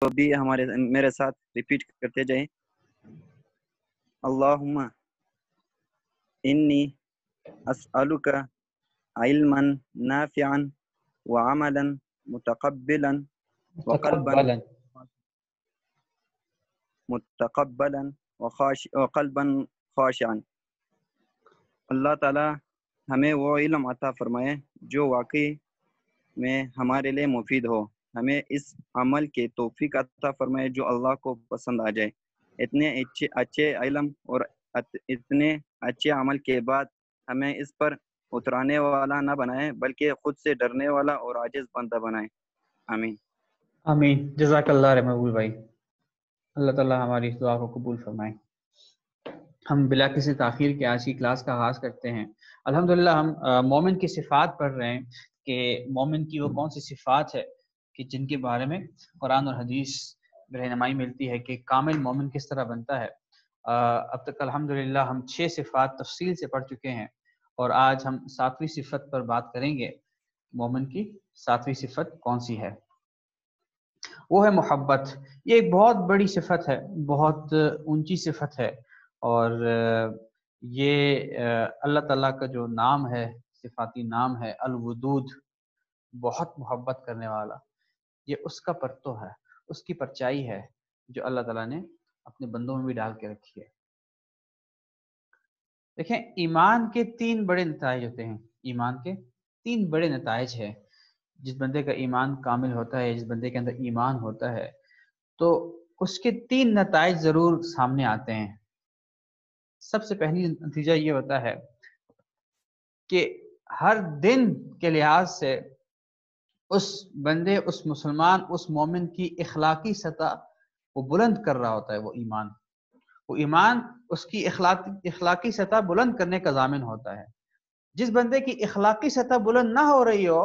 तो भी हमारे मेरे साथ रिपीट करते जाए अल्लाहुम्मा इन्नी अस्अलुका इल्मन नाफियान व अमलन मुतकब्बलन व कल्बन मुतकब्बलन व व कल्बन खाशियान अल्लाह ताला हमें वो इल्म अता फरमाए जो वाकई में हमारे लिए मुफीद हो हमें इस अमल के तोफ़ी का फरमाए जो अल्लाह को पसंद आ जाए इतने अच्छे अच्छे इलम और इतने अच्छे अमल के बाद हमें इस पर उतराने वाला ना बनाए बल्कि खुद से डरने वाला और आजिज बंदा बनाए आमीन आमीन जजाकल्ला महबूल भाई अल्लाह ताला हमारी इस दुआ को कबूल फरमाए हम बिला किसी तखिर के आज की क्लास का आगाज़ करते हैं अल्हम्दुलिल्लाह हम मोमिन की सिफात पढ़ रहे हैं कि मोमिन की वो कौन सी सिफात है कि जिनके बारे में कुरान और हदीस रहनमाई मिलती है कि कामिल मोमिन किस तरह बनता है अब तक अल्हम्दुलिल्लाह हम छः सिफात तफसील से पढ़ चुके हैं और आज हम सातवीं सिफत पर बात करेंगे मोमिन की सातवीं सिफत कौन सी है वो है मोहब्बत ये एक बहुत बड़ी सिफत है बहुत ऊंची सिफत है और ये अल्लाह ताला का जो नाम है सिफाती नाम है अलवदूद बहुत मोहब्बत करने वाला ये उसका परतो है उसकी परचाई है जो अल्लाह ताला ने अपने बंदों में भी डाल के रखी है देखें ईमान के तीन बड़े नतज होते हैं ईमान के तीन बड़े नतज हैं जिस बंदे का ईमान कामिल होता है जिस बंदे के अंदर ईमान होता है तो उसके तीन नतज ज़रूर सामने आते हैं सबसे पहली नतीजा ये होता है कि हर दिन के लिहाज से उस बंदे उस मुसलमान उस मोमिन की इखलाकी सतह वो बुलंद कर रहा होता है वो ईमान वो ईमान उसकी इखलाकी इखलाकी सतह बुलंद करने का जामिन होता है जिस बंदे की इखलाकी सतह बुलंद ना हो रही हो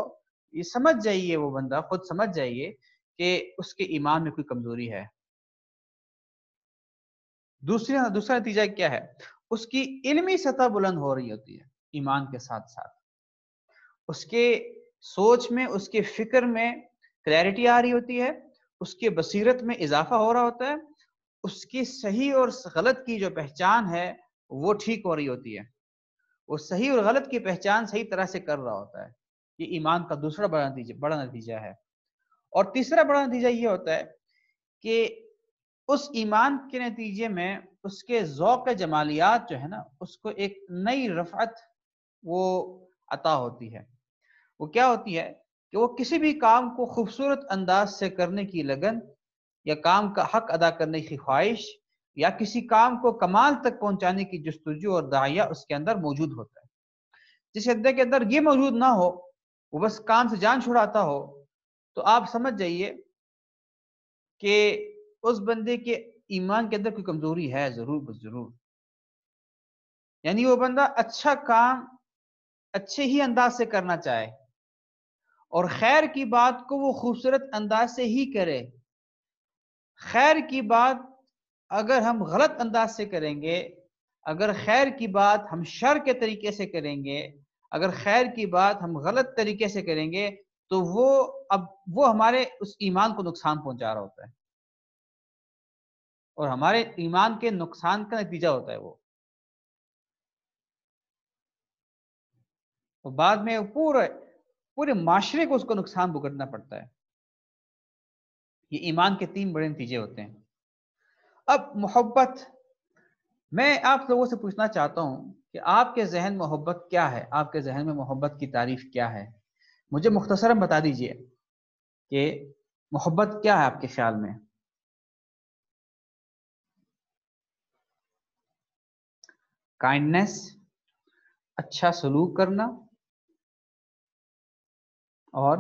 ये समझ जाइए वो बंदा खुद समझ जाइए कि उसके ईमान में कोई कमजोरी है दूसरा दूसरा नतीजा क्या है उसकी इल्मी सतह बुलंद हो रही होती है ईमान के साथ साथ उसके सोच में उसके फिक्र में क्लैरिटी आ रही होती है उसके बसीरत में इजाफा हो रहा होता है उसकी सही और गलत की जो पहचान है वो ठीक हो रही होती है वो सही और गलत की पहचान सही तरह से कर रहा होता है ये ईमान का दूसरा बड़ा नतीजा बड़ा नतीजा है और तीसरा बड़ा नतीजा ये होता है कि उस ईमान के नतीजे में उसके ओक़ जमालियात जो है ना उसको एक नई रफ़त वो अता होती है वो क्या होती है कि वो किसी भी काम को खूबसूरत अंदाज से करने की लगन या काम का हक अदा करने की ख्वाहिश या किसी काम को कमाल तक पहुंचाने की जस्तजू और दहाइया उसके अंदर मौजूद होता है जिस हद्दे के अंदर ये मौजूद ना हो वो बस काम से जान छुड़ाता हो तो आप समझ जाइए कि उस बंदे के ईमान के अंदर कोई कमजोरी है जरूर बस जरूर यानी वो बंदा अच्छा काम अच्छे ही अंदाज से करना चाहे और खैर की बात को वो खूबसूरत अंदाज से ही करे खैर की बात अगर हम गलत अंदाज से करेंगे अगर खैर की बात हम शर के तरीके से करेंगे अगर खैर की बात हम गलत तरीके से करेंगे तो वो अब वो हमारे उस ईमान को नुकसान पहुंचा रहा होता है और हमारे ईमान के नुकसान का नतीजा होता है वो तो बाद में पूरा पूरे माशरे को उसको नुकसान भुगतना पड़ता है ये ईमान के तीन बड़े नतीजे होते हैं अब मोहब्बत मैं आप लोगों से पूछना चाहता हूं कि आपके जहन मोहब्बत क्या है आपके जहन में मोहब्बत की तारीफ क्या है मुझे मुख्तसर बता दीजिए कि मोहब्बत क्या है आपके ख्याल में काइंडनेस अच्छा सलूक करना और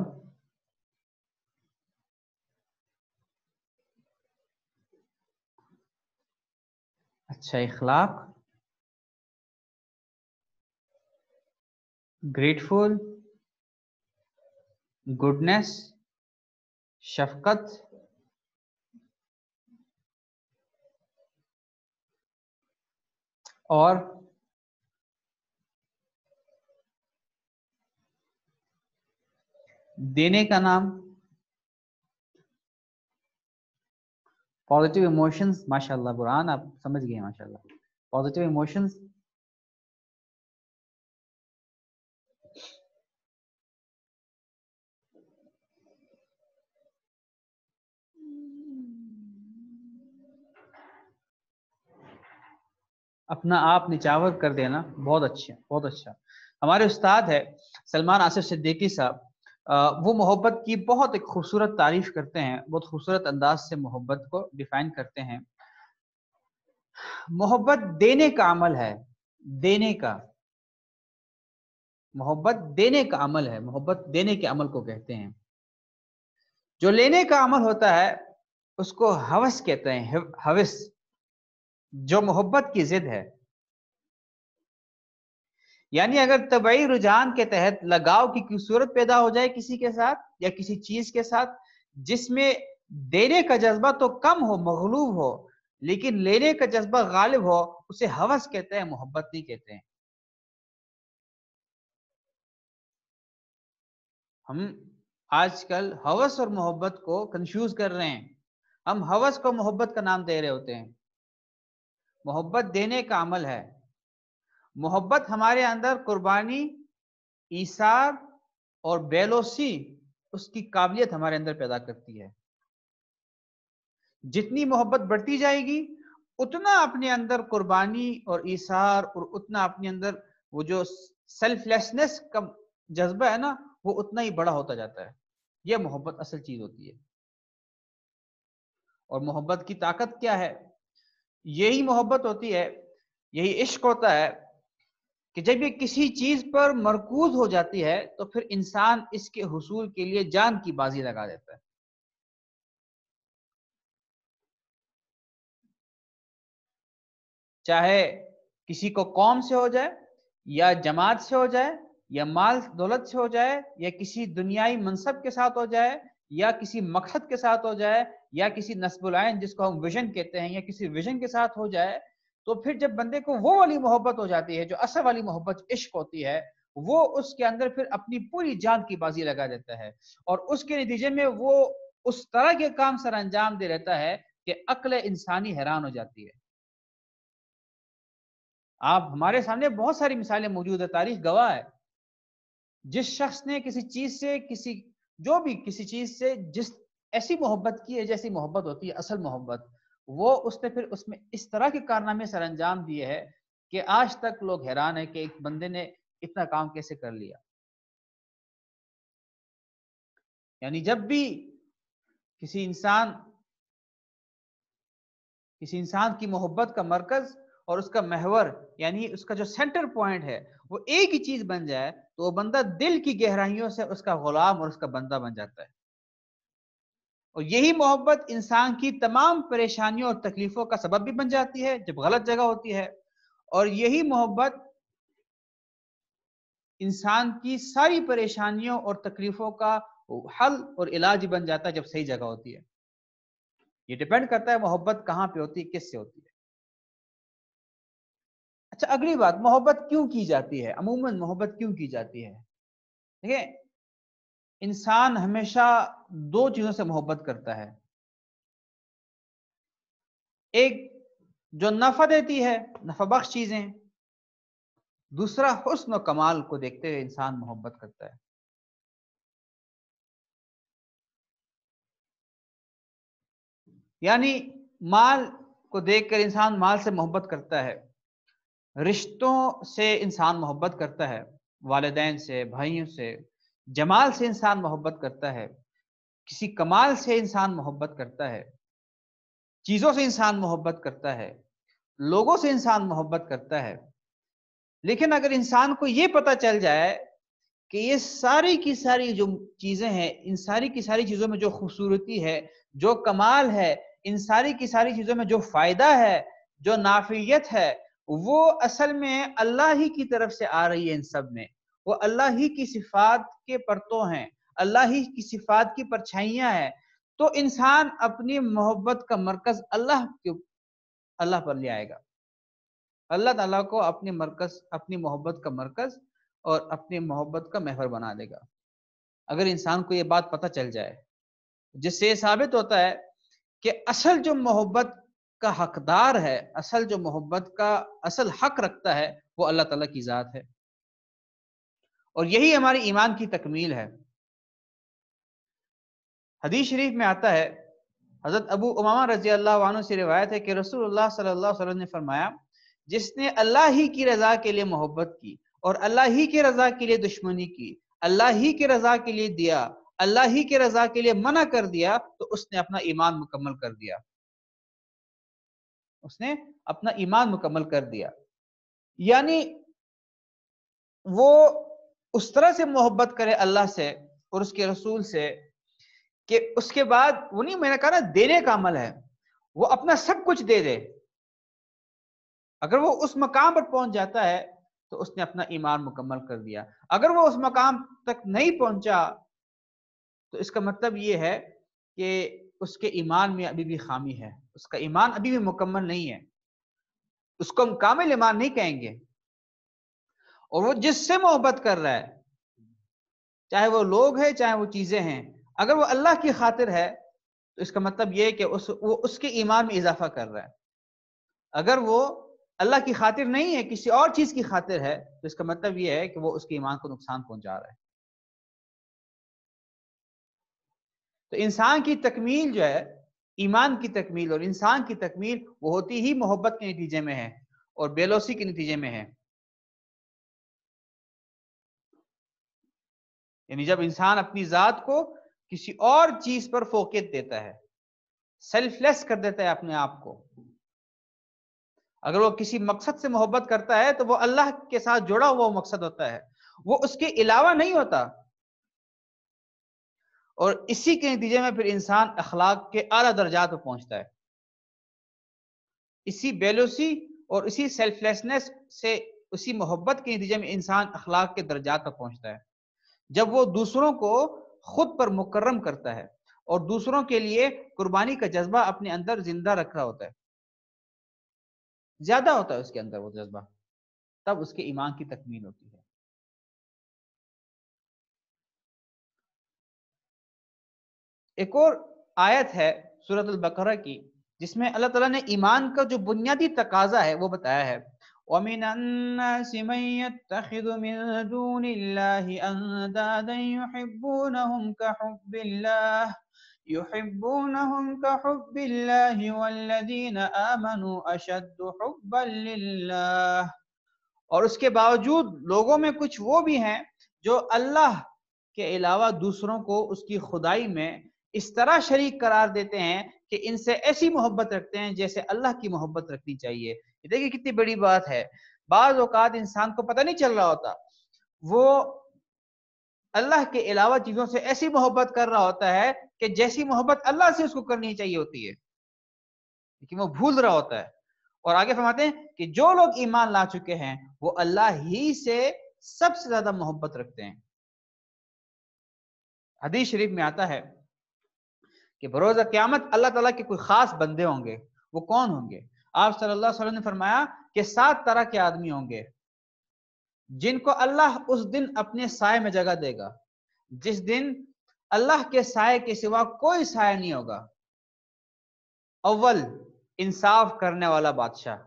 अच्छा इखलाक ग्रेटफुल गुडनेस शफकत और देने का नाम पॉजिटिव इमोशंस माशाल्लाह बुरहान आप समझ गए माशाल्लाह पॉजिटिव इमोशंस अपना आप निचावर कर देना बहुत अच्छा बहुत अच्छा हमारे उस्ताद है सलमान आसिफ सिद्दीकी साहब वो मोहब्बत की बहुत एक खूबसूरत तारीफ करते हैं बहुत खूबसूरत अंदाज से मोहब्बत को डिफाइन करते हैं मोहब्बत देने का अमल है देने का मोहब्बत देने का अमल है मोहब्बत देने के अमल को कहते हैं जो लेने का अमल होता है उसको हवस कहते हैं हवस जो मोहब्बत की जिद है यानी अगर तबई रुझान के तहत लगाव की सूरत पैदा हो जाए किसी के साथ या किसी चीज के साथ जिसमें देने का जज्बा तो कम हो मगलूब हो लेकिन लेने का जज्बा गालिब हो उसे हवस कहते हैं मोहब्बत नहीं कहते हैं हम आजकल हवस और मोहब्बत को कंफ्यूज कर रहे हैं हम हवस को मोहब्बत का नाम दे रहे होते हैं मोहब्बत देने का अमल है मोहब्बत हमारे अंदर कुर्बानी ईसार और बेलोसी उसकी काबिलियत हमारे अंदर पैदा करती है जितनी मोहब्बत बढ़ती जाएगी उतना अपने अंदर कुर्बानी और ईसार और उतना अपने अंदर वो जो सेल्फलेसनेस का जज्बा है ना वो उतना ही बड़ा होता जाता है यह मोहब्बत असल चीज होती है और मोहब्बत की ताकत क्या है यही मोहब्बत होती है यही इश्क होता है कि जब ये किसी चीज पर मरकूज हो जाती है तो फिर इंसान इसके हसूल के लिए जान की बाजी लगा देता है चाहे किसी को कौम से हो जाए या जमात से हो जाए या माल दौलत से हो जाए या किसी दुनियाई मनसब के साथ हो जाए या किसी मकसद के साथ हो जाए या किसी नस्बुलायन जिसको हम विजन कहते हैं या किसी विजन के साथ हो जाए तो फिर जब बंदे को वो वाली मोहब्बत हो जाती है जो असल वाली मोहब्बत इश्क होती है वो उसके अंदर फिर अपनी पूरी जान की बाजी लगा देता है और उसके नतीजे में वो उस तरह के काम सर अंजाम दे रहता है कि अकल इंसानी हैरान हो जाती है आप हमारे सामने बहुत सारी मिसालें मौजूद है तारीख गवाह है जिस शख्स ने किसी चीज से किसी जो भी किसी चीज से जिस ऐसी मोहब्बत की है जैसी मोहब्बत होती है असल मोहब्बत वो उसने फिर उसमें इस तरह के कारनामे सर अंजाम दिए है कि आज तक लोग हैरान है कि एक बंदे ने इतना काम कैसे कर लिया यानी जब भी किसी इंसान किसी इंसान की मोहब्बत का मरकज और उसका महवर यानी उसका जो सेंटर पॉइंट है वो एक ही चीज बन जाए तो वो बंदा दिल की गहराइयों से उसका गुलाम और उसका बंदा बन जाता है और यही मोहब्बत इंसान की तमाम परेशानियों और तकलीफों का सबब भी बन जाती है जब गलत जगह होती है और यही मोहब्बत इंसान की सारी परेशानियों और तकलीफों का हल और इलाज बन जाता है जब सही जगह होती है ये डिपेंड करता है मोहब्बत कहाँ पे होती है किससे होती है अच्छा अगली बात मोहब्बत क्यों की जाती है अमूमन मोहब्बत क्यों की जाती है ठीक है इंसान हमेशा दो चीजों से मोहब्बत करता है एक जो नफा देती है नफा बख्श चीजें दूसरा हुस्न और कमाल को देखते हुए इंसान मोहब्बत करता है यानी माल को देखकर इंसान माल से मोहब्बत करता है रिश्तों से इंसान मोहब्बत करता है वालदेन से भाइयों से जमाल से इंसान मोहब्बत करता है किसी कमाल से इंसान मोहब्बत करता है चीज़ों से इंसान मोहब्बत करता है लोगों से इंसान मोहब्बत करता है लेकिन अगर इंसान को ये पता चल जाए कि ये सारी की सारी जो चीज़ें हैं इन सारी की सारी चीज़ों में जो खूबसूरती है जो कमाल है इन सारी की सारी चीज़ों में जो फ़ायदा है जो नाफियत है वो असल में अल्लाह ही की तरफ से आ रही है इन सब में वो अल्लाह ही की सिफात के परतों हैं अल्लाह ही की सिफात की परछाइयाँ हैं तो इंसान अपनी मोहब्बत का मरकज अल्लाह के अल्लाह पर ले आएगा अल्लाह ताला को अपने मरकज अपनी मोहब्बत का मरकज और अपनी मोहब्बत का महवर बना देगा अगर इंसान को ये बात पता चल जाए जिससे साबित होता है कि असल जो मोहब्बत का हकदार है असल जो मोहब्बत का असल हक रखता है वो अल्लाह ताला की ज़ात है और यही हमारे ईमान की तकमील है हदीस शरीफ में आता है हजरत अबू उमामा रजी अल्लाह से रिवायत है कि रसूलुल्लाह सल्लल्लाहु अलैहि वसल्लम ने फरमाया जिसने अल्लाह ही की रजा के लिए मोहब्बत की और अल्लाह ही की रजा के लिए दुश्मनी की अल्लाह ही की रजा के लिए दिया अल्लाह ही की रजा के लिए मना कर दिया तो उसने अपना ईमान मुकम्मल कर दिया उसने अपना ईमान मुकम्मल कर दिया यानी वो उस तरह से मोहब्बत करे अल्लाह से और उसके रसूल से कि उसके बाद वो नहीं मैंने कहा ना देने का अमल है वो अपना सब कुछ दे दे अगर वो उस मकाम पर पहुंच जाता है तो उसने अपना ईमान मुकम्मल कर दिया अगर वो उस मकाम तक नहीं पहुंचा तो इसका मतलब ये है कि उसके ईमान में अभी भी खामी है उसका ईमान अभी भी मुकम्मल नहीं है उसको हम कामिल ईमान नहीं कहेंगे और वो जिससे मोहब्बत कर रहा है चाहे वो लोग है चाहे वो चीजें हैं अगर वो अल्लाह की खातिर है तो इसका मतलब ये है कि उस वो उसके ईमान में इजाफा कर रहा है अगर वो अल्लाह की खातिर नहीं है किसी और चीज की खातिर है तो इसका मतलब ये है कि वो उसके ईमान को नुकसान पहुंचा रहा है तो इंसान की तकमील जो है ईमान की तकमील और इंसान की तकमील वो होती ही मोहब्बत के नतीजे में है और बेलोसी के नतीजे में है यानी जब इंसान अपनी जात को किसी और चीज पर फोकत देता है सेल्फलेस कर देता है अपने आप को अगर वो किसी मकसद से मोहब्बत करता है तो वो अल्लाह के साथ जुड़ा हुआ मकसद होता है वो उसके अलावा नहीं होता और इसी के नतीजे में फिर इंसान अखलाक के अला दर्जा पर पहुंचता है इसी बेलोसी और इसी सेल्फलेसनेस से उसी मोहब्बत के नतीजे में इंसान अखलाक के दर्जा तक पहुंचता है जब वो दूसरों को खुद पर मुकर्रम करता है और दूसरों के लिए कुर्बानी का जज्बा अपने अंदर जिंदा रख रहा होता है ज्यादा होता है उसके अंदर वो जज्बा तब उसके ईमान की तकमील होती है एक और आयत है सूरत अल बकरा की जिसमें अल्लाह ताला ने ईमान का जो बुनियादी तकाजा है वो बताया है ومن الناس من يتخذ من دون الله أندادا يحبونهم كحب الله يحبونهم كحب الله والذين آمنوا أشد حبا لله और उसके बावजूद लोगों में कुछ वो भी हैं जो अल्लाह के अलावा दूसरों को उसकी खुदाई में इस तरह शरीक करार देते हैं कि इनसे ऐसी मोहब्बत रखते हैं जैसे अल्लाह की मोहब्बत रखनी चाहिए देखिए कितनी बड़ी बात है बाज औकात इंसान को पता नहीं चल रहा होता वो अल्लाह के अलावा चीजों से ऐसी मोहब्बत कर रहा होता है कि जैसी मोहब्बत अल्लाह से उसको करनी चाहिए होती है लेकिन वो भूल रहा होता है और आगे फरमाते हैं कि जो लोग ईमान ला चुके हैं वो अल्लाह ही से सबसे ज्यादा मोहब्बत रखते हैं हदीस शरीफ में आता है कि बरोजा क्यामत अल्लाह ताला के कोई खास बंदे होंगे वो कौन होंगे आप सल्लल्लाहु अलैहि वसल्लम ने फरमाया कि सात तरह के आदमी होंगे जिनको अल्लाह उस दिन अपने साय में जगह देगा जिस दिन अल्लाह के साय के सिवा कोई साय नहीं होगा अव्वल इंसाफ करने वाला बादशाह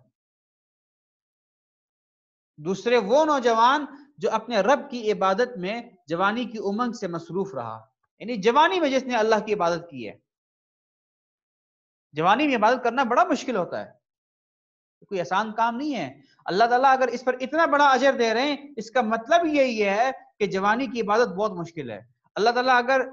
दूसरे वो नौजवान जो अपने रब की इबादत में जवानी की उमंग से मसरूफ रहा यानी जवानी में जिसने अल्लाह की इबादत की है जवानी में इबादत करना बड़ा मुश्किल होता है कोई आसान काम नहीं है अल्लाह ताला अगर इस पर इतना बड़ा अजर दे रहे हैं इसका मतलब यही है कि जवानी की इबादत बहुत मुश्किल है अल्लाह ताला अगर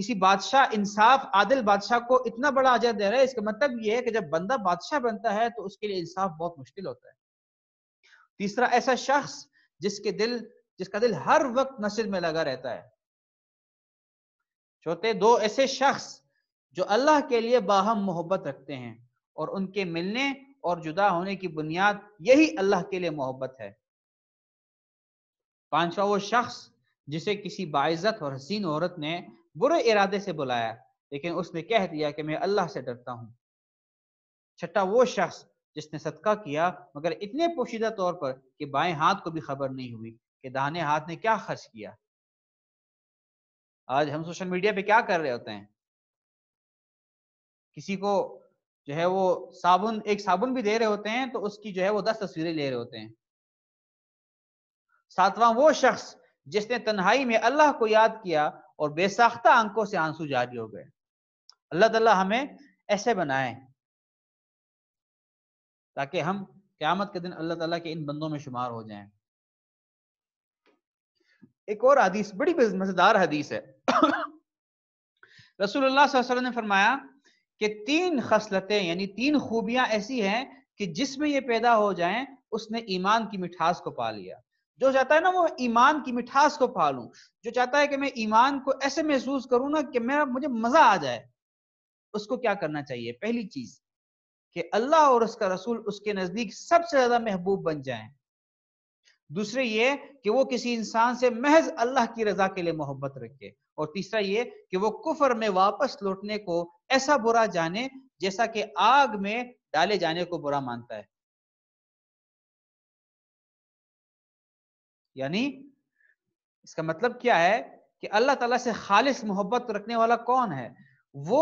किसी बादशाह इंसाफ आदिल बादशाह को इतना बड़ा अजर दे रहा है इसका मतलब यह है कि जब बंदा बादशाह बनता है तो उसके लिए इंसाफ बहुत मुश्किल होता है तीसरा ऐसा शख्स जिसके दिल जिसका दिल हर वक्त मस्जिद में लगा रहता है चौथे दो ऐसे शख्स जो अल्लाह के लिए बाहम मोहब्बत रखते हैं और उनके मिलने और जुदा होने की बुनियाद यही अल्लाह के लिए मोहब्बत है पांचवा वो शख्स जिसे किसी बाइज़त और हसीन औरत ने बुरे इरादे से बुलाया लेकिन उसने कह दिया कि मैं अल्लाह से डरता हूँ छठा वो शख्स जिसने सदका किया मगर इतने पोशीदा तौर पर कि बाएं हाथ को भी खबर नहीं हुई कि दाहने हाथ ने क्या खर्च किया आज हम सोशल मीडिया पे क्या कर रहे होते हैं किसी को जो है वो साबुन एक साबुन भी दे रहे होते हैं तो उसकी जो है वो दस तस्वीरें ले रहे होते हैं सातवां वो शख्स जिसने तन्हाई में अल्लाह को याद किया और बेसाख्ता आंखों से आंसू जारी हो गए अल्लाह तला हमें ऐसे बनाए ताकि हम क्यामत के दिन अल्लाह तला के इन बंदों में शुमार हो जाए एक और हदीस बड़ी मजेदार हदीस है रसूल ने फरमाया कि तीन खसलतें यानी तीन खूबियां ऐसी हैं कि जिसमें ये पैदा हो जाएं उसने ईमान की मिठास को पा लिया जो चाहता है ना वो ईमान की मिठास को पा लूं जो चाहता है कि मैं ईमान को ऐसे महसूस करूं ना कि मेरा मुझे मजा आ जाए उसको क्या करना चाहिए पहली चीज कि अल्लाह और उसका रसूल उसके नजदीक सबसे ज्यादा महबूब बन जाए दूसरे ये कि वो किसी इंसान से महज अल्लाह की रजा के लिए मोहब्बत रखे और तीसरा ये कि वो कुफर में वापस लौटने को ऐसा बुरा जाने जैसा कि आग में डाले जाने को बुरा मानता है यानी इसका मतलब क्या है कि अल्लाह ताला से खालिस मोहब्बत रखने वाला कौन है वो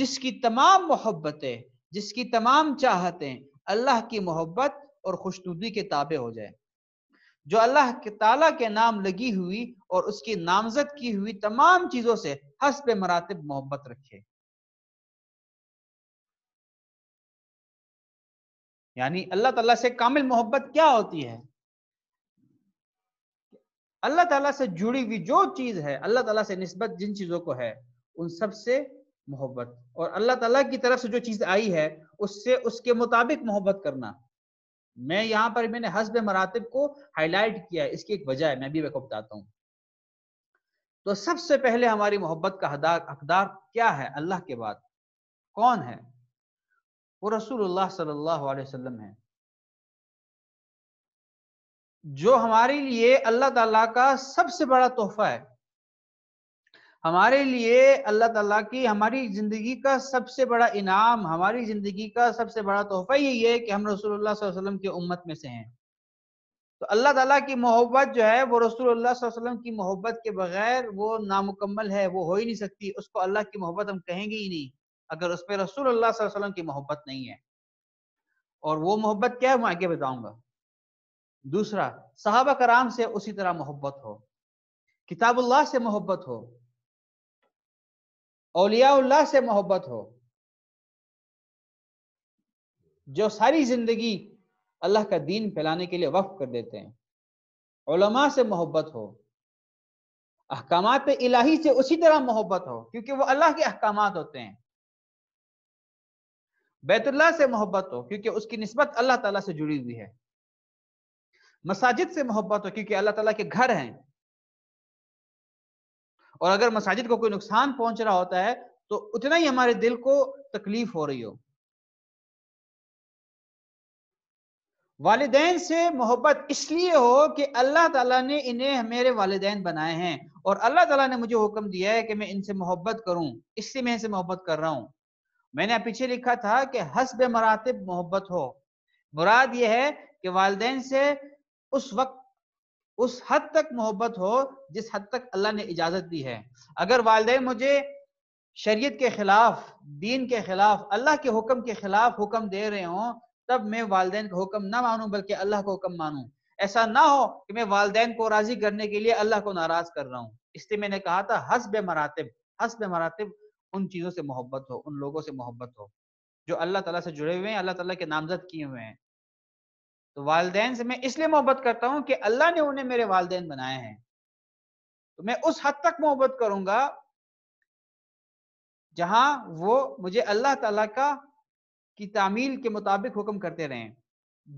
जिसकी तमाम मोहब्बतें जिसकी तमाम चाहतें अल्लाह की मोहब्बत और खुशनुदी के ताबे हो जाए जो अल्लाह के ताला के नाम लगी हुई और उसकी नामजद की हुई तमाम चीजों से हसब मरातब मोहब्बत रखे यानी अल्लाह ताला से कामिल मोहब्बत क्या होती है अल्लाह ताला से जुड़ी हुई जो चीज है अल्लाह ताला से निस्बत जिन चीजों को है उन सब से मोहब्बत और अल्लाह ताला की तरफ से जो चीज आई है उससे उसके मुताबिक मोहब्बत करना मैं यहाँ पर मैंने हसब मरातब को हाईलाइट किया है इसकी एक वजह है मैं भी आपको बताता हूँ तो सबसे पहले हमारी मोहब्बत का हकदार क्या है अल्लाह के बाद कौन है वो रसूलुल्लाह सल्लल्लाहु अलैहि वसल्लम है जो हमारे लिए अल्लाह ताला का सबसे बड़ा तोहफा है हमारे लिए अल्लाह ताला की हमारी ज़िंदगी का सबसे बड़ा इनाम हमारी ज़िंदगी का सबसे बड़ा तोहफा यही है कि हम रसूलुल्लाह वसल्लम की उम्मत में से हैं तो अल्लाह ताला की मोहब्बत जो है वो रसूलुल्लाह वसल्लम की मोहब्बत के बगैर वो नामुकम्मल है वो हो ही नहीं सकती उसको अल्लाह की मोहब्बत हम कहेंगे ही नहीं अगर उस पर रसूलुल्लाह वसल्लम की मोहब्बत नहीं है और वो मोहब्बत क्या है मैं आगे बताऊंगा दूसरा साहबा कराम से उसी तरह मोहब्बत हो किताबुल्लाह से मोहब्बत हो औलिया से मोहब्बत हो जो सारी जिंदगी अल्लाह का दीन फैलाने के लिए वक्फ कर देते हैं उलमा से मोहब्बत हो अहकाम इलाही से उसी तरह मोहब्बत हो क्योंकि वो अल्लाह के अहकाम होते हैं बैतुल्ला से मोहब्बत हो क्योंकि उसकी नस्बत अल्लाह ताला से जुड़ी हुई है मसाजिद से मोहब्बत हो क्योंकि अल्लाह ताला के घर हैं और अगर मसाजिद को कोई नुकसान पहुंच रहा होता है तो उतना ही हमारे दिल को तकलीफ हो रही हो वालदेन से मोहब्बत इसलिए हो कि अल्लाह ताला ने इन्हें मेरे वालदेन बनाए हैं और अल्लाह ताला ने मुझे हुक्म दिया है कि मैं इनसे मोहब्बत करूं इसलिए मैं इनसे मोहब्बत कर रहा हूं मैंने पीछे लिखा था कि हसब मरातब मोहब्बत हो मुराद यह है कि वालदेन से उस वक्त उस हद तक मोहब्बत हो जिस हद तक अल्लाह ने इजाजत दी है अगर वालदे मुझे शरीयत के खिलाफ दीन के खिलाफ अल्लाह के हुक्म के खिलाफ हुक्म दे रहे हों तब मैं वालदेन का हुक्म ना मानूं बल्कि अल्लाह का हुक्म मानूं ऐसा ना हो कि मैं वालदेन को राजी करने के लिए अल्लाह को नाराज कर रहा हूँ इसलिए मैंने कहा था हसब मरातब हसब मरातब उन चीज़ों से मोहब्बत हो उन लोगों से मोहब्बत हो जो अल्लाह तला से जुड़े हुए हैं अल्लाह तला के नामजद किए हुए हैं तो वालदेन से मैं इसलिए मोहब्बत करता हूँ कि अल्लाह ने उन्हें मेरे वालदेन बनाए हैं तो मैं उस हद तक मोहब्बत करूंगा जहां वो मुझे अल्लाह तला का की तामील के मुताबिक हुक्म करते रहें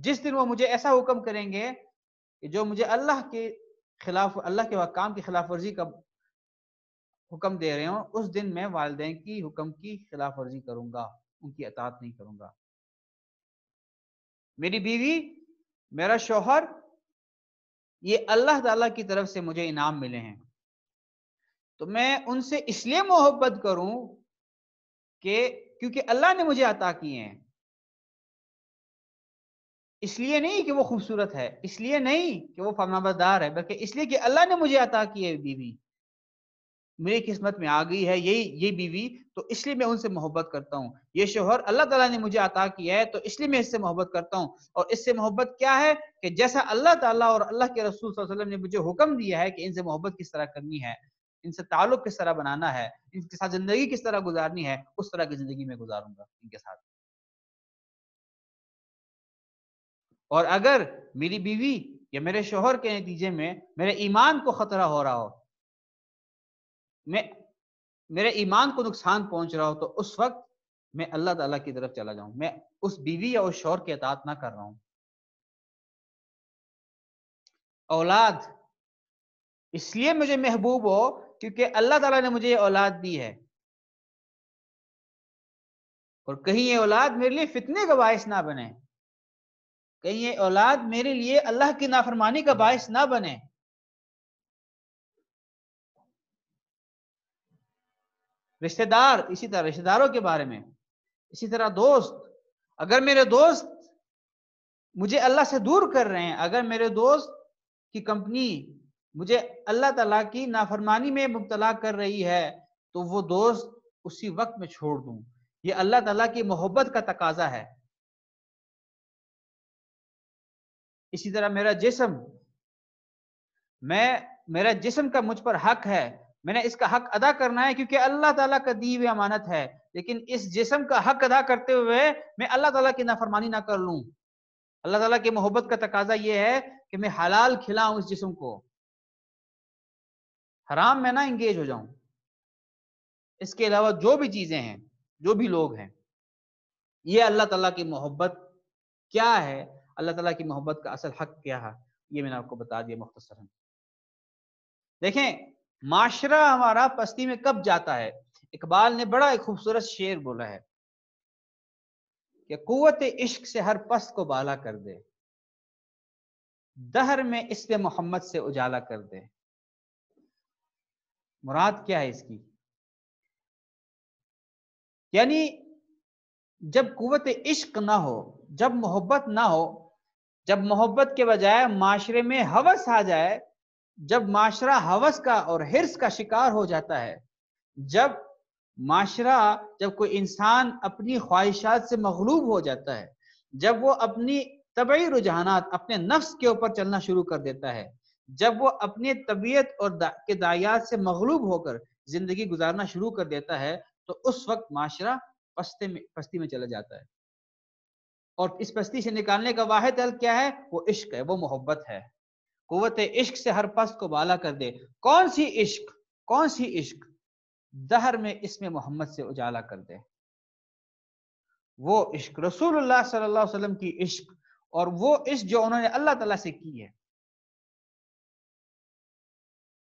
जिस दिन वो मुझे ऐसा हुक्म करेंगे कि जो मुझे अल्लाह के खिलाफ अल्लाह के हकाम की खिलाफ वर्जी का हुक्म दे रहे हो उस दिन मैं वालदे की हुक्म की खिलाफ वर्जी करूंगा उनकी अतात नहीं करूंगा मेरी बीवी मेरा शोहर ये अल्लाह ताला की तरफ से मुझे इनाम मिले हैं तो मैं उनसे इसलिए मोहब्बत करूं कि क्योंकि अल्लाह ने मुझे अता किए हैं इसलिए नहीं कि वो खूबसूरत है इसलिए नहीं कि वो फरमाबरदार है बल्कि इसलिए कि अल्लाह ने मुझे अता किए बीवी मेरी किस्मत में आ गई है यही ये बीवी तो इसलिए मैं उनसे मोहब्बत करता हूँ ये शोहर अल्लाह ताला ने मुझे अता किया है तो इसलिए मैं इससे मोहब्बत करता हूँ और इससे मोहब्बत क्या है कि जैसा अल्लाह ताला और अल्लाह के रसूल वसल्लम ने मुझे हुक्म दिया है कि इनसे मोहब्बत किस तरह करनी है इनसे ताल्लुक किस तरह बनाना है इनके साथ जिंदगी किस तरह गुजारनी है उस तरह की जिंदगी में गुजारूंगा इनके साथ और अगर मेरी बीवी या मेरे शोहर के नतीजे में मेरे ईमान को खतरा हो रहा हो मैं मेरे ईमान को नुकसान पहुंच रहा हो तो उस वक्त मैं अल्लाह ताला की तरफ चला जाऊं मैं उस बीवी या उस शोर के अतात ना कर रहा हूं औलाद इसलिए मुझे महबूब हो क्योंकि अल्लाह ताला ने मुझे औलाद दी है और कहीं ये औलाद मेरे लिए फितने का बायस ना बने कहीं ये औलाद मेरे लिए अल्लाह की नाफरमानी का बायस ना बने रिश्तेदार इसी तरह रिश्तेदारों के बारे में इसी तरह दोस्त अगर मेरे दोस्त मुझे अल्लाह से दूर कर रहे हैं अगर मेरे दोस्त की कंपनी मुझे अल्लाह तला की नाफरमानी में मुबतला कर रही है तो वो दोस्त उसी वक्त में छोड़ दू ये अल्लाह तला की मोहब्बत का तकाजा है इसी तरह मेरा जिसम मैं मेरा जिसम का मुझ पर हक है मैंने इसका हक अदा करना है क्योंकि अल्लाह ताला का दी हुई अमानत है लेकिन इस जिसम का हक अदा करते हुए मैं अल्लाह ताला की नाफरमानी ना कर लूँ अल्लाह ताला की मोहब्बत का तकाजा यह है कि मैं हलाल खिलाऊं इस जिसम को हराम में ना इंगेज हो जाऊं इसके अलावा जो भी चीज़ें हैं जो भी लोग हैं ये अल्लाह तला की मोहब्बत क्या है अल्लाह तला की मोहब्बत का असल हक क्या है ये मैंने आपको बता दिया मुख्तसर देखें माशरा हमारा पस्ती में कब जाता है इकबाल ने बड़ा एक खूबसूरत शेर बोला है कि कुत इश्क से हर पस्त को बाला कर दे दहर में इसके मोहम्मद से उजाला कर दे मुराद क्या है इसकी यानी जब कुत इश्क ना हो जब मोहब्बत ना हो जब मोहब्बत के बजाय माशरे में हवस आ जाए जब माशरा हवस का और हिरस का शिकार हो जाता है जब माशरा जब कोई इंसान अपनी ख्वाहिशात से मगलूब हो जाता है जब वो अपनी तबी रुझानात अपने नफ्स के ऊपर चलना शुरू कर देता है जब वो अपने तबीयत और दा, के दायात से मगलूब होकर जिंदगी गुजारना शुरू कर देता है तो उस वक्त माशरा पस्ते में पस्ती में चला जाता है और इस पस्ती से निकालने का वाहिद हल क्या है वो इश्क है वो मोहब्बत है कुत इश्क से हर पस्त को बाला कर दे कौन सी इश्क कौन सी इश्क दहर में इसमें मोहम्मद से उजाला कर दे वो इश्क रसूलुल्लाह सल्लल्लाहु अलैहि वसल्लम की इश्क और वो इश्क जो उन्होंने अल्लाह ताला से की है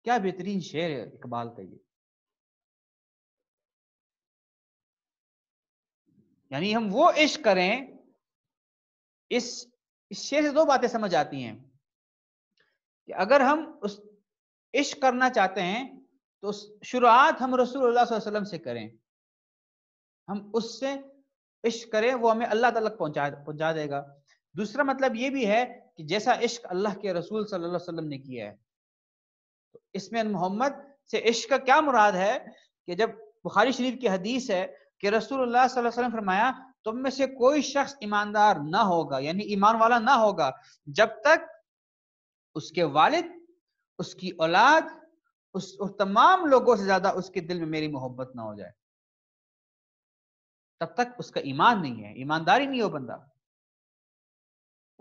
क्या बेहतरीन शेर है इकबाल का ये यानी हम वो इश्क करें इस इस शेर से दो बातें समझ आती हैं कि अगर हम उस इश्क करना चाहते हैं तो शुरुआत हम रसूल वसल्लम से करें हम उससे इश्क करें वो हमें अल्लाह तक पहुंचा पहुंचा देगा दूसरा मतलब ये भी है कि जैसा इश्क अल्लाह के रसूल सल्लल्लाहु अलैहि वसल्लम ने किया है तो इसमें मोहम्मद से इश्क का क्या मुराद है कि जब बुखारी शरीफ की हदीस है कि रसूल वसल्लम फरमाया तुम में से कोई शख्स ईमानदार ना होगा यानी ईमान वाला ना होगा जब तक उसके वालिद उसकी औलाद उस और तमाम लोगों से ज्यादा उसके दिल में मेरी मोहब्बत ना हो जाए तब तक उसका ईमान नहीं है ईमानदारी नहीं हो बंदा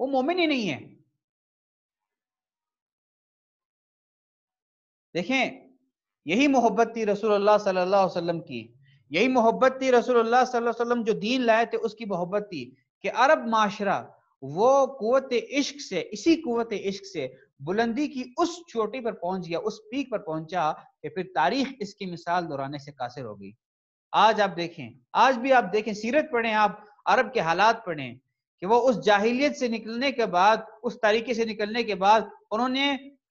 वो मोमिन ही नहीं है देखें यही मोहब्बत थी रसूल सल्लल्लाहु अलैहि वसल्लम की यही मोहब्बत थी रसूल सल्लल्लाहु अलैहि वसल्लम जो दीन लाए थे उसकी मोहब्बत थी कि अरब माशरा वो कुत इश्क से इसी कुत इश्क से बुलंदी की उस चोटी पर पहुंच गया उस पीक पर पहुंचा कि फिर तारीख इसकी मिसाल दोहराने से कासिर होगी आज आप देखें आज भी आप देखें सीरत पढ़ें आप अरब के हालात पढ़ें कि वो उस जाहिलियत से निकलने के बाद उस तरीके से निकलने के बाद उन्होंने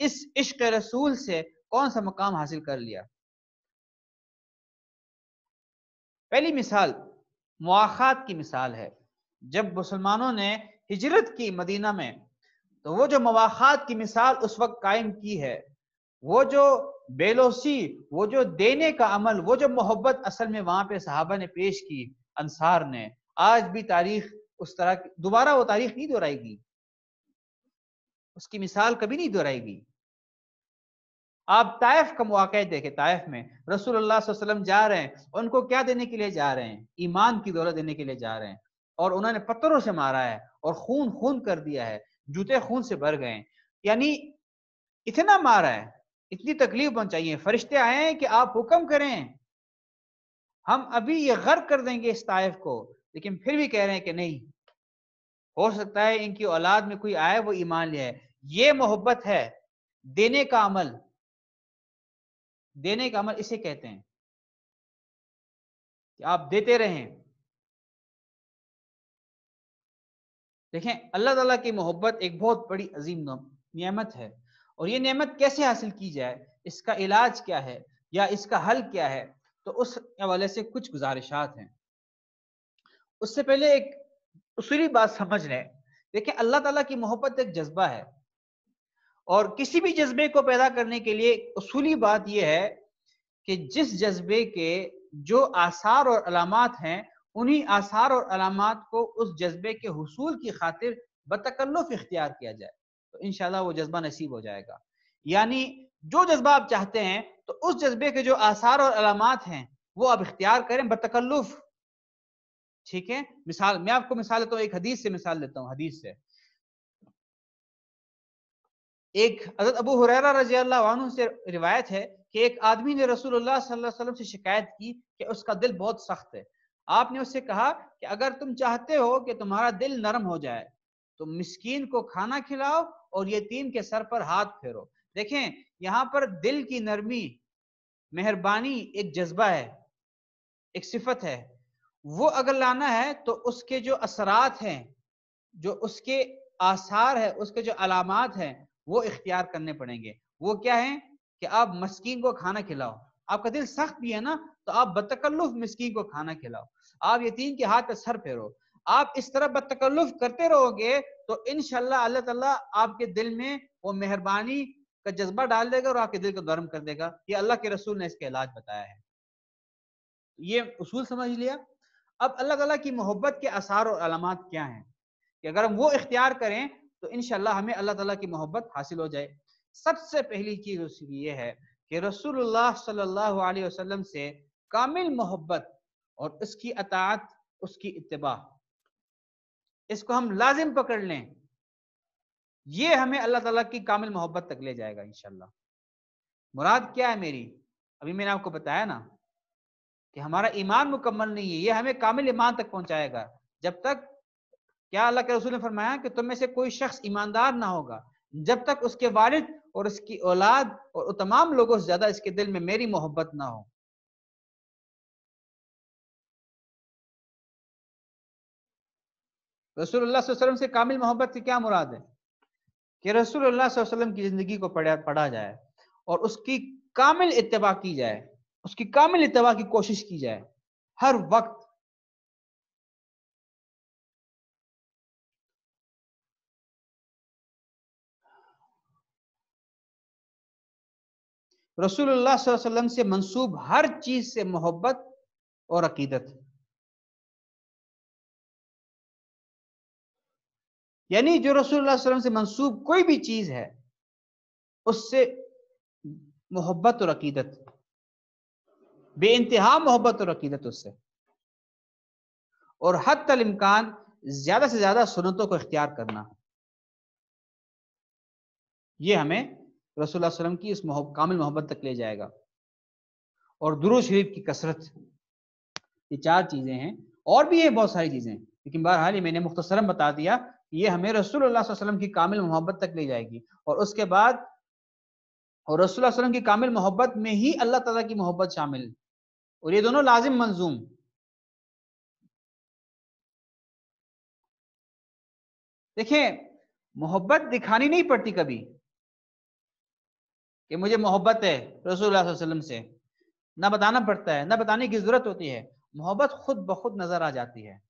इस इश्क रसूल से कौन सा मकाम हासिल कर लिया पहली मिसाल मुआखात की मिसाल है जब मुसलमानों ने हिजरत की मदीना में तो वो जो मवाखात की मिसाल उस वक्त कायम की है वो जो बेलोसी वो जो देने का अमल वो जो मोहब्बत असल में वहां पे साहबा ने पेश की अंसार ने आज भी तारीख उस तरह की दोबारा वो तारीख नहीं दोहराएगी उसकी मिसाल कभी नहीं दोहराएगी आप ताइफ का मौका देखे ताइफ में रसूल वसल्लम जा रहे हैं उनको क्या देने के लिए जा रहे हैं ईमान की दौलत देने के लिए जा रहे हैं और उन्होंने पत्थरों से मारा है और खून खून कर दिया है जूते खून से भर गए यानी इतना मारा है इतनी तकलीफ पहुंचाइए फरिश्ते आए हैं कि आप हुक्म करें हम अभी ये गर्क कर देंगे इस ताइफ को लेकिन फिर भी कह रहे हैं कि नहीं हो सकता है इनकी औलाद में कोई आए वो ईमान ले ये मोहब्बत है देने का अमल देने का अमल इसे कहते हैं कि आप देते रहें देखें अल्लाह ताला की मोहब्बत एक बहुत बड़ी अजीम नियमत है और ये नियमत कैसे हासिल की जाए इसका इलाज क्या है या इसका हल क्या है तो उस हवाले से कुछ गुजारिशात हैं उससे पहले एक उसी बात समझ लें देखें अल्लाह ताला की मोहब्बत एक जज्बा है और किसी भी जज्बे को पैदा करने के लिए उसूली बात यह है कि जिस जज्बे के जो आसार और अलामत हैं उन्हीं आसार और अलामत को उस जज्बे के हसूल की खातिर बतकल्लुफ इख्तियार किया जाए तो इन वो जज्बा नसीब हो जाएगा यानी जो जज्बा आप चाहते हैं तो उस जज्बे के जो आसार और अलामत हैं वो आप इख्तियार करें बतकल्लुफ ठीक है मिसाल मैं आपको मिसाल देता हूँ एक हदीस से मिसाल देता हूँ हदीस से एक हजरत अबू हुरैरा रजी अल्लाह से रिवायत है कि एक आदमी ने रसूलुल्लाह सल्लल्लाहु अलैहि वसल्लम से शिकायत की कि उसका दिल बहुत सख्त है आपने उससे कहा कि अगर तुम चाहते हो कि तुम्हारा दिल नरम हो जाए तो मिस्कीन को खाना खिलाओ और यतीम के सर पर हाथ फेरो देखें यहाँ पर दिल की नरमी मेहरबानी एक जज्बा है एक सिफत है वो अगर लाना है तो उसके जो असरात हैं जो उसके आसार है उसके जो अलामत हैं वो इख्तियार करने पड़ेंगे वो क्या है कि आप मस्किन को खाना खिलाओ आपका दिल सख्त भी है ना तो आप बतकल्लुफ मिसकीन को खाना खिलाओ आप यतीम के हाथ पे सर फेरो आप इस तरह बतकल्लुफ करते रहोगे तो इनशाला अल्लाह तला आपके दिल में वो मेहरबानी का जज्बा डाल देगा और आपके दिल को गर्म कर देगा ये अल्लाह के रसूल ने इसका इलाज बताया है ये उसूल समझ लिया अब अल्लाह ताला की मोहब्बत के आसार और अलामत क्या हैं कि अगर हम वो इख्तियार करें तो इन हमें अल्लाह तला की मोहब्बत हासिल हो जाए सबसे पहली चीज़ ये है कि रसूलुल्लाह सल्लल्लाहु अलैहि वसल्लम से कामिल मोहब्बत और उसकी अतात उसकी इतबा इसको हम लाजिम पकड़ लें ये हमें अल्लाह ताला की कामिल मोहब्बत तक ले जाएगा इनशाला मुराद क्या है मेरी अभी मैंने आपको बताया ना कि हमारा ईमान मुकम्मल नहीं है ये हमें कामिल ईमान तक पहुंचाएगा जब तक क्या अल्लाह के रसूल ने फरमाया कि तुम में से कोई शख्स ईमानदार ना होगा जब तक उसके वालिद और उसकी औलाद और तमाम लोगों से ज्यादा इसके दिल में मेरी मोहब्बत ना हो रसूलुल्लाह वसल्लम से कामिल मोहब्बत से क्या मुराद है कि रसूलुल्लाह वसल्लम की जिंदगी को पढ़ा पढ़ा जाए और उसकी कामिल इतवा की जाए उसकी कामिल इतबा की कोशिश की जाए हर वक्त रसूलुल्लाह वसल्लम से मंसूब हर चीज से मोहब्बत और अकीदत यानी जो रसूलुल्लाह से मंसूब कोई भी चीज है उससे मोहब्बत और अकीदत बे इंतहा मोहब्बत और अकीदत उससे और हद तल इम्कान ज्यादा से ज्यादा सुनतों को इख्तियार करना ये हमें रसोल्ला वसलम की इस मोहब, कामिल मोहब्बत तक ले जाएगा और दुरु शरीफ की कसरत ये चार चीज़ें हैं और भी ये बहुत सारी चीज़ें हैं लेकिन बहरहाल मैंने मुख्तसरम बता दिया ये हमें रसूल वसल्लम की कामिल मोहब्बत तक ले जाएगी और उसके बाद और रसूल वसल्लम की कामिल मोहब्बत में ही अल्लाह तला की मोहब्बत शामिल और ये दोनों लाजिम मंजूम देखें मोहब्बत दिखानी नहीं पड़ती कभी कि मुझे मोहब्बत है रसूल वसल्लम से ना बताना पड़ता है ना बताने की जरूरत होती है मोहब्बत खुद ब खुद नजर आ जाती है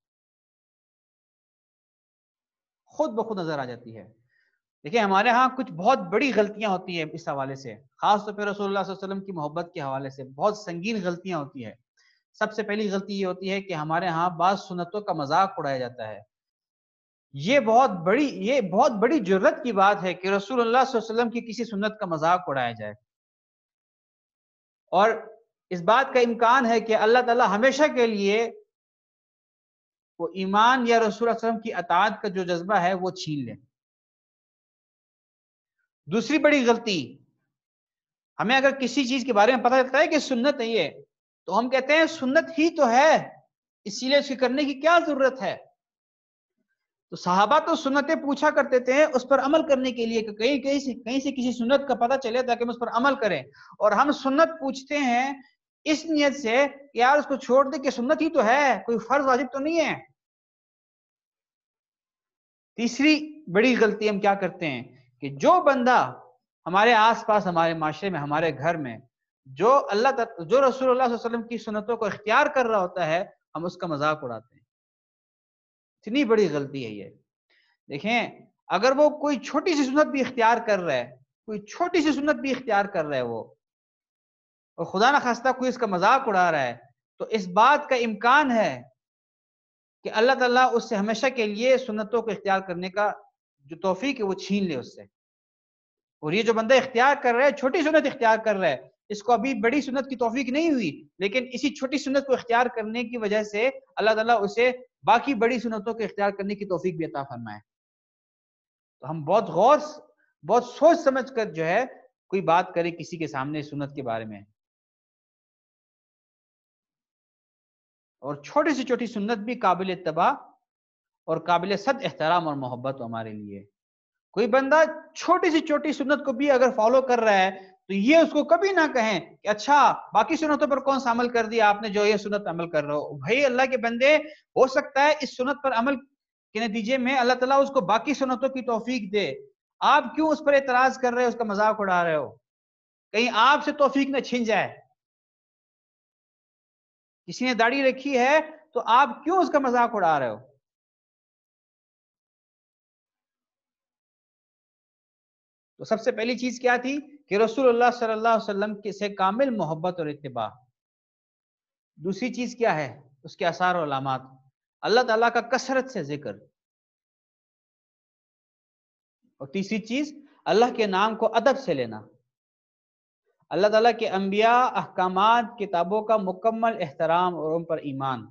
खुद ब खुद नजर आ जाती है देखिए हमारे यहाँ कुछ बहुत बड़ी गलतियां होती है इस हवाले से खास तौर तो पर रसोल वसलम की मोहब्बत के हवाले से बहुत संगीन गलतियां होती है सबसे पहली गलती ये होती है कि हमारे यहाँ बाद सुनतों का मजाक उड़ाया जाता है ये बहुत बड़ी ये बहुत बड़ी जरूरत की बात है कि रसूल वसल्लम की किसी सुन्नत का मजाक उड़ाया जाए और इस बात का इम्कान है कि अल्लाह ताला हमेशा के लिए वो ईमान या रसूल असलम की अतात का जो जज्बा है वो छीन लें दूसरी बड़ी गलती हमें अगर किसी चीज के बारे में पता चलता है कि सुन्नत है ये तो हम कहते हैं सुन्नत ही तो है इसीलिए उसके करने की क्या जरूरत है तो साहबा तो सुन्नतें पूछा करते थे उस पर अमल करने के लिए कहीं कहीं से कहीं से किसी सुन्नत का पता चले ताकि हम उस पर अमल करें और हम सुन्नत पूछते हैं इस नियत से यार उसको छोड़ दे कि सुन्नत ही तो है कोई फर्ज वाजिब तो नहीं है तीसरी बड़ी गलती हम क्या करते हैं कि जो बंदा हमारे आसपास हमारे माशरे में हमारे घर में जो अल्लाह जो रसूल वसल्लम की सुन्नतों को इख्तियार कर रहा होता है हम उसका मजाक उड़ाते हैं इतनी बड़ी गलती है ये देखें अगर वो कोई छोटी सी सुन्नत भी इख्तियार कर रहा है कोई छोटी सी सुन्नत भी इख्तियार कर रहा है वो और खुदा ना खास्ता कोई इसका मजाक उड़ा रहा है तो इस बात का इम्कान है कि अल्लाह ताला उससे हमेशा के लिए सुन्नतों को इख्तियार करने का जो तोफ़ी है वो छीन ले उससे और ये जो बंदा इख्तियार कर रहा है छोटी सुनत इख्तियार कर रहा है इसको अभी बड़ी सुन्नत की तोफीक नहीं हुई लेकिन इसी छोटी सुन्नत को इख्तियार करने की वजह से अल्लाह ताला उसे बाकी बड़ी सुन्नतों को इख्तियार करने की तोफीक भी अता फरमाए तो हम बहुत गौर बहुत सोच समझ कर जो है कोई बात करें किसी के सामने सुन्नत के बारे में और छोटी से छोटी सुन्नत भी काबिल तबाह और काबिल सद एहतराम और मोहब्बत हमारे लिए कोई बंदा छोटी सी छोटी सुन्नत को भी अगर फॉलो कर रहा है तो ये उसको कभी ना कहें कि अच्छा बाकी सुनतों पर कौन सा अमल कर दिया आपने जो ये सुनत अमल कर रहे हो भाई अल्लाह के बंदे हो सकता है इस सुनत पर अमल के नतीजे में अल्लाह तला उसको बाकी सुनतों की तोफीक दे आप क्यों उस पर एतराज कर रहे हो उसका मजाक उड़ा रहे हो कहीं आपसे तोफीक न छिन जाए किसी ने दाढ़ी रखी है तो आप क्यों उसका मजाक उड़ा रहे हो तो सबसे पहली चीज क्या थी कि रसूलुल्लाह सल्लल्लाहु अलैहि वसल्लम के से कामिल मोहब्बत और इतबा दूसरी चीज क्या है उसके आसार और अलामत अल्लाह ताला का कसरत से जिक्र और तीसरी चीज अल्लाह के नाम को अदब से लेना अल्लाह ताला के अम्बिया अहकाम किताबों का मुकम्मल एहतराम और उन पर ईमान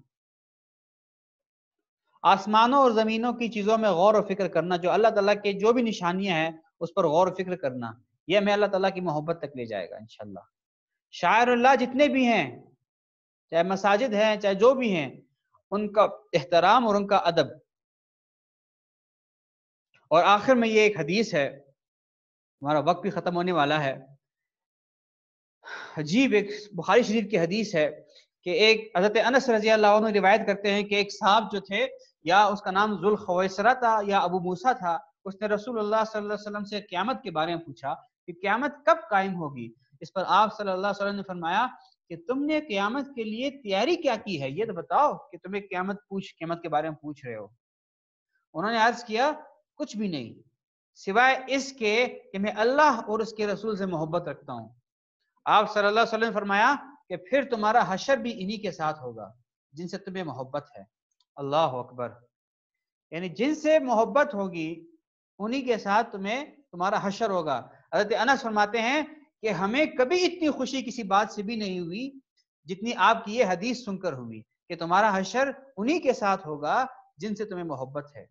आसमानों और ज़मीनों की चीज़ों में गौर और फिक्र करना जो अल्लाह ताला के जो भी निशानियां हैं उस पर गौर फिक्र करना यह हमें अल्लाह ताला की मोहब्बत तक ले जाएगा इनशाला शायर जितने भी हैं चाहे मसाजिद हैं चाहे जो भी हैं उनका एहतराम और उनका अदब और आखिर में ये एक हदीस है हमारा वक्त भी ख़त्म होने वाला है अजीब एक बुखारी शरीफ की हदीस है कि एक हजरत अनस रजी अल्लाह रिवायत करते हैं कि एक साहब जो थे या उसका नाम जुल खवैसरा था या अबू मूसा था उसने रसूल अल्लाह वसल्लम से क्यामत के बारे में पूछा कि क्यामत कब कायम होगी इस पर आप सल्लल्लाहु अलैहि वसल्लम ने फरमाया कि तुमने क्यामत के लिए तैयारी क्या की है ये तो बताओ कि तुम्हें क्यामत पूछ क्यामत के बारे में पूछ रहे हो उन्होंने अर्ज किया कुछ भी नहीं सिवाय इसके कि मैं अल्लाह और उसके रसूल से मोहब्बत रखता हूँ आप सल्लल्लाहु अलैहि वसल्लम ने फरमाया कि फिर तुम्हारा हशर भी इन्हीं के साथ होगा जिनसे तुम्हें मोहब्बत है अल्लाह अकबर यानी जिनसे मोहब्बत होगी उन्हीं के साथ तुम्हें तुम्हारा हशर होगा हजरत अनस फरमाते हैं कि हमें कभी इतनी खुशी किसी बात से भी नहीं हुई जितनी आपकी ये हदीस सुनकर हुई कि तुम्हारा हशर उन्हीं के साथ होगा जिनसे तुम्हें मोहब्बत है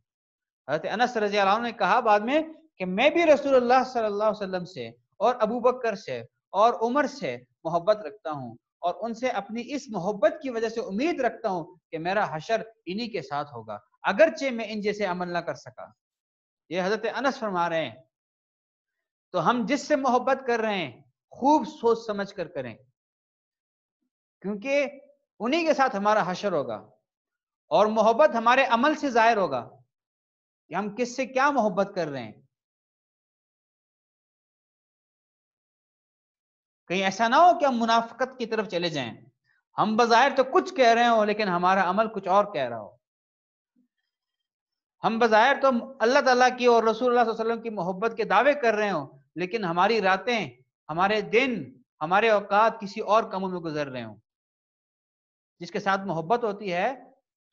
हजरत अनस रजी ने कहा बाद में कि मैं भी रसूल सल्लल्लाहु अलैहि वसल्लम से और अबू बकर से और उमर से मोहब्बत रखता हूँ और उनसे अपनी इस मोहब्बत की वजह से उम्मीद रखता हूँ कि मेरा हशर इन्हीं के साथ होगा अगरचे मैं इन जैसे अमल ना कर सका ये हजरत अनस फरमा रहे हैं तो हम जिससे मोहब्बत कर रहे हैं खूब सोच समझ कर करें क्योंकि उन्हीं के साथ हमारा हशर होगा और मोहब्बत हमारे अमल से जाहिर होगा कि हम किससे क्या मोहब्बत कर रहे हैं कहीं ऐसा ना हो कि हम मुनाफकत की तरफ चले जाएं हम बाहिर तो कुछ कह रहे हो लेकिन हमारा अमल कुछ और कह रहा हो हम बाहिर तो अल्लाह ताला की और रसूल वसल्लम की मोहब्बत के दावे कर रहे हो लेकिन हमारी रातें हमारे दिन हमारे औकात किसी और कामों में गुजर रहे हो जिसके साथ मोहब्बत होती है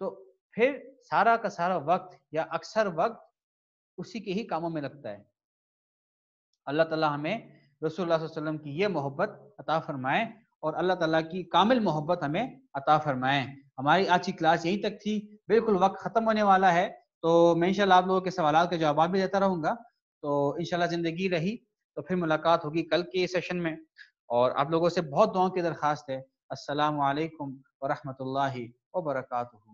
तो फिर सारा का सारा वक्त या अक्सर वक्त उसी के ही कामों में लगता है अल्लाह ताला हमें रसोल्ला की ये मोहब्बत अता फरमाएं और अल्लाह ताला की कामिल मोहब्बत हमें अता फरमाएं हमारी आज की क्लास यहीं तक थी बिल्कुल वक्त ख़त्म होने वाला है तो मैं इन आप लोगों के सवाल के जवाब भी देता रहूँगा तो इन ज़िंदगी रही तो फिर मुलाकात होगी कल के सेशन में और आप लोगों से बहुत दुआ की दरख्वास्त है असलकम वरहमल वर्का